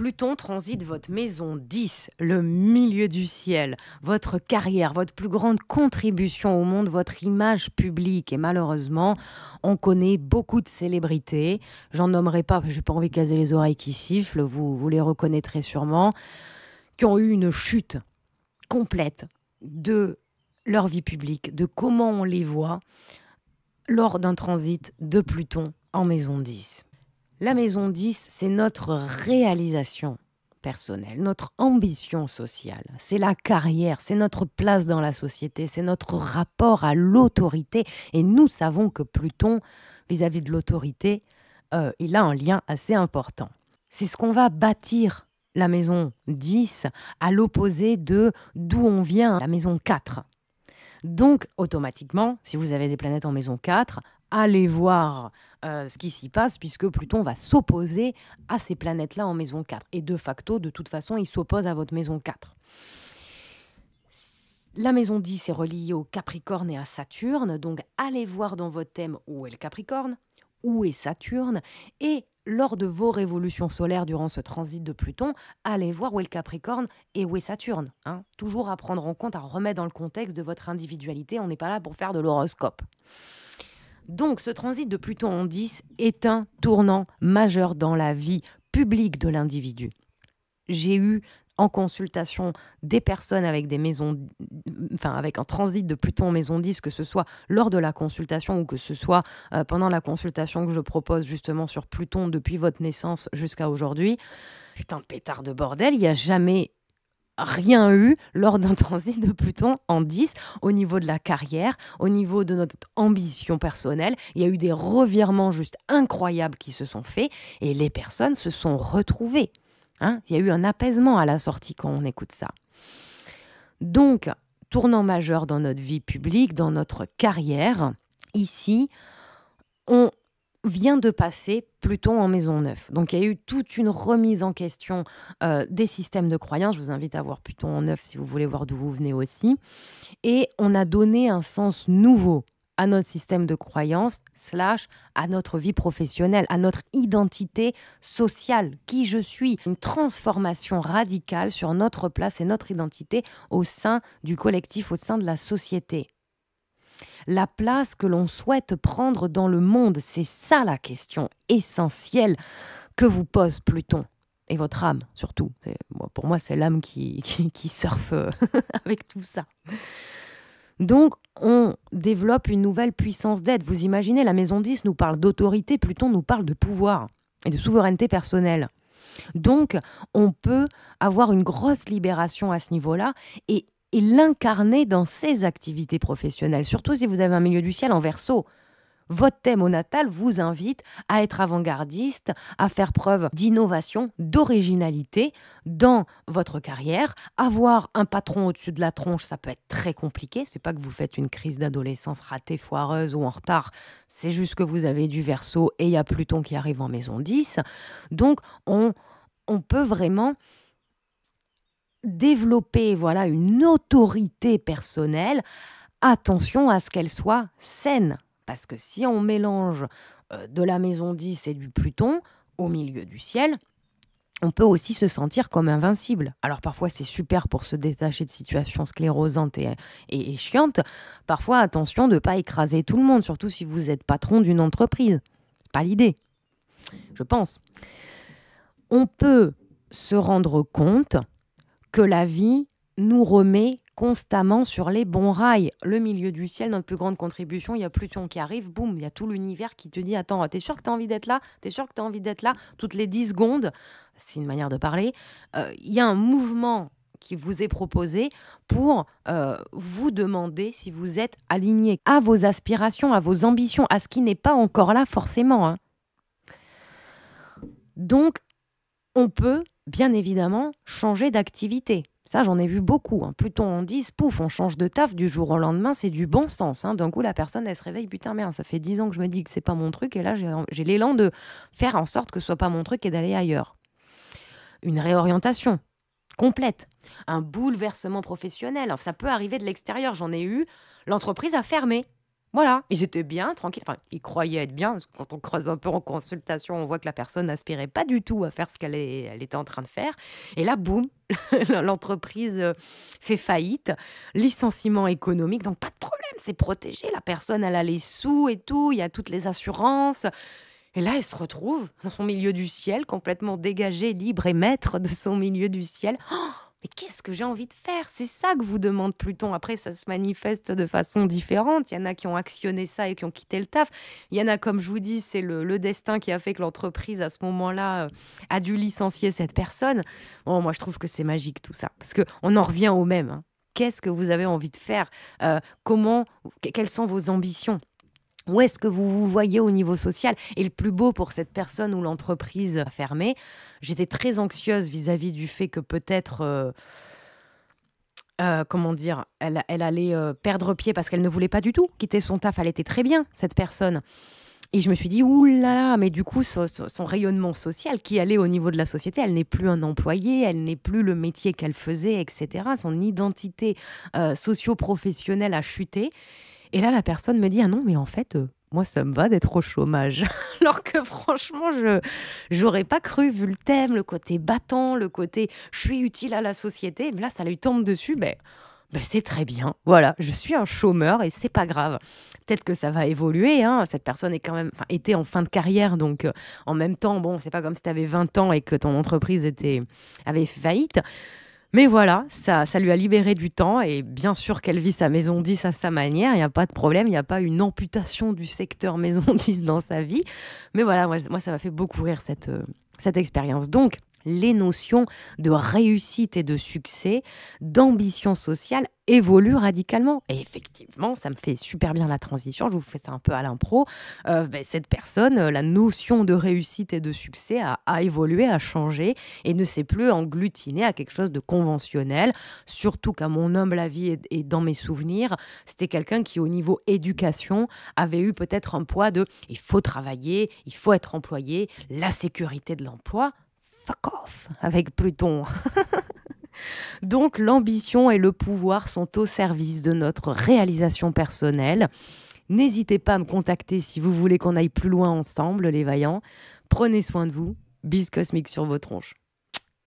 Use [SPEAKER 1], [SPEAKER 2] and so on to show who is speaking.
[SPEAKER 1] Pluton transite votre maison 10, le milieu du ciel, votre carrière, votre plus grande contribution au monde, votre image publique. Et malheureusement, on connaît beaucoup de célébrités. J'en nommerai pas, j'ai pas envie de caser les oreilles qui sifflent, vous, vous les reconnaîtrez sûrement, qui ont eu une chute complète de leur vie publique, de comment on les voit lors d'un transit de Pluton en maison 10. La maison 10, c'est notre réalisation personnelle, notre ambition sociale, c'est la carrière, c'est notre place dans la société, c'est notre rapport à l'autorité. Et nous savons que Pluton, vis-à-vis de l'autorité, euh, il a un lien assez important. C'est ce qu'on va bâtir la maison 10 à l'opposé de d'où on vient, la maison 4. Donc, automatiquement, si vous avez des planètes en maison 4, allez voir ce qui s'y passe, puisque Pluton va s'opposer à ces planètes-là en maison 4. Et de facto, de toute façon, il s'oppose à votre maison 4. La maison 10 est reliée au Capricorne et à Saturne, donc allez voir dans votre thème où est le Capricorne, où est Saturne, et lors de vos révolutions solaires durant ce transit de Pluton, allez voir où est le Capricorne et où est Saturne. Hein. Toujours à prendre en compte, à remettre dans le contexte de votre individualité, on n'est pas là pour faire de l'horoscope. Donc ce transit de Pluton en 10 est un tournant majeur dans la vie publique de l'individu. J'ai eu en consultation des personnes avec des maisons, enfin avec un transit de Pluton en maison 10, que ce soit lors de la consultation ou que ce soit euh, pendant la consultation que je propose justement sur Pluton depuis votre naissance jusqu'à aujourd'hui. Putain de pétard de bordel, il n'y a jamais rien eu lors d'un transit de Pluton en 10 au niveau de la carrière, au niveau de notre ambition personnelle. Il y a eu des revirements juste incroyables qui se sont faits et les personnes se sont retrouvées. Hein. Il y a eu un apaisement à la sortie quand on écoute ça. Donc, tournant majeur dans notre vie publique, dans notre carrière, ici, on vient de passer Pluton en maison 9. Donc il y a eu toute une remise en question euh, des systèmes de croyance. Je vous invite à voir Pluton en 9 si vous voulez voir d'où vous venez aussi. Et on a donné un sens nouveau à notre système de croyance, à notre vie professionnelle, à notre identité sociale, qui je suis. Une transformation radicale sur notre place et notre identité au sein du collectif, au sein de la société la place que l'on souhaite prendre dans le monde. C'est ça la question essentielle que vous pose Pluton et votre âme surtout. Pour moi, c'est l'âme qui, qui, surfe euh, avec tout ça. Donc, on développe une nouvelle puissance d'aide. Vous imaginez, la maison 10 nous parle d'autorité, Pluton nous parle de pouvoir et de souveraineté personnelle. Donc, on peut avoir une grosse libération à ce niveau-là et et l'incarner dans ses activités professionnelles, surtout si vous avez un milieu du ciel en verso. Votre thème au natal vous invite à être avant-gardiste, à faire preuve d'innovation, d'originalité dans votre carrière. Avoir un patron au-dessus de la tronche, ça peut être très compliqué. C'est pas que vous faites une crise d'adolescence ratée, foireuse ou en retard. C'est juste que vous avez du verso et il y a Pluton qui arrive en maison 10. Donc, on peut vraiment développer voilà une autorité personnelle, attention à ce qu'elle soit saine. Parce que si on mélange euh, de la maison 10 et du Pluton au milieu du ciel, on peut aussi se sentir comme invincible. Alors parfois c'est super pour se détacher de situations sclérosantes et, et, chiantes. Parfois attention de ne pas écraser tout le monde, surtout si vous êtes patron d'une entreprise. Pas l'idée, je pense. On peut se rendre compte que la vie nous remet constamment sur les bons rails. Le milieu du ciel, notre plus grande contribution, il y a Pluton qui arrive, boum, il y a tout l'univers qui te dit Attends, t'es sûr que t'as envie d'être là T'es sûr que t'as envie d'être là Toutes les 10 secondes, c'est une manière de parler, euh, il y a un mouvement qui vous est proposé pour euh, vous demander si vous êtes aligné à vos aspirations, à vos ambitions, à ce qui n'est pas encore là forcément. Hein. Donc, on peut bien évidemment, changer d'activité. Ça, j'en ai vu beaucoup. Hein. Plutôt on dit, pouf, on change de taf du jour au lendemain, c'est du bon sens. Hein. D'un coup, la personne, elle se réveille, putain, merde, ça fait 10 ans que je me dis que c'est pas mon truc, et là, j'ai l'élan de faire en sorte que ce soit pas mon truc et d'aller ailleurs. Une réorientation complète, un bouleversement professionnel. ça peut arriver de l'extérieur, j'en ai eu. L'entreprise a fermé. Voilà, ils étaient bien, tranquilles. Enfin, ils croyaient être bien, parce que quand on creuse un peu en consultation, on voit que la personne n'aspirait pas du tout à faire ce qu'elle elle était en train de faire. Et là, boum, l'entreprise euh, fait faillite, licenciement économique, donc pas de problème, c'est protégé. La personne, elle a les sous et tout, il y a toutes les assurances. Et là, elle se retrouve dans son milieu du ciel, complètement dégagée, libre et maître de son milieu du ciel. Oh mais qu'est-ce que j'ai envie de faire C'est ça que vous demande Pluton. Après, ça se manifeste de façon différente. Il y en a qui ont actionné ça et qui ont quitté le taf. Il y en a, comme je vous dis, c'est le, destin qui a fait que l'entreprise, à ce moment-là, euh, a dû licencier cette personne. Bon, moi, je trouve que c'est magique tout ça. Parce qu'on en revient au même. Hein. Qu'est-ce que vous avez envie de faire euh, Comment Quelles sont vos ambitions où est-ce que vous vous voyez au niveau social Et le plus beau pour cette personne ou l'entreprise a fermé, j'étais très anxieuse vis-à-vis du fait que peut-être... Euh, euh, comment dire, elle, allait euh, perdre pied parce qu'elle ne voulait pas du tout quitter son taf. Elle était très bien, cette personne. Et je me suis dit, oulala, mais du coup, son, rayonnement social qui allait au niveau de la société, elle n'est plus un employé, elle n'est plus le métier qu'elle faisait, etc. Son identité socio-professionnelle a chuté. Et là, la personne me dit Ah non, mais en fait, euh, moi, ça me va d'être au chômage. Alors que franchement, je j'aurais pas cru, vu le thème, le côté battant, le côté je suis utile à la société. Mais là, ça lui tombe dessus. mais ben, ben, c'est très bien. Voilà, je suis un chômeur et c'est pas grave. Peut-être que ça va évoluer. Hein. Cette personne est quand même, enfin, était en fin de carrière, donc euh, en même temps, bon, c'est pas comme si tu avais 20 ans et que ton entreprise était avait faillite. Mais voilà, ça, ça lui a libéré du temps et bien sûr qu'elle vit sa maison 10 à sa manière, il n'y a pas de problème, il n'y a pas une amputation du secteur maison 10 dans sa vie. Mais voilà, moi, ça m'a fait beaucoup rire cette, euh, cette expérience. Donc, les notions de réussite et de succès, d'ambition sociale évoluent radicalement. Et effectivement, ça me fait super bien la transition, je vous fais ça un peu à l'impro. Euh, ben, cette personne, euh, la notion de réussite et de succès a, évolué, a changé et ne s'est plus engloutinée à quelque chose de conventionnel. Surtout qu'à mon humble avis et dans mes souvenirs, c'était quelqu'un qui, au niveau éducation, avait eu peut-être un poids de il faut travailler, il faut être employé, la sécurité de l'emploi avec Pluton. Donc l'ambition et le pouvoir sont au service de notre réalisation personnelle. N'hésitez pas à me contacter si vous voulez qu'on aille plus loin ensemble, les vaillants. Prenez soin de vous. Bis cosmique sur vos tronches.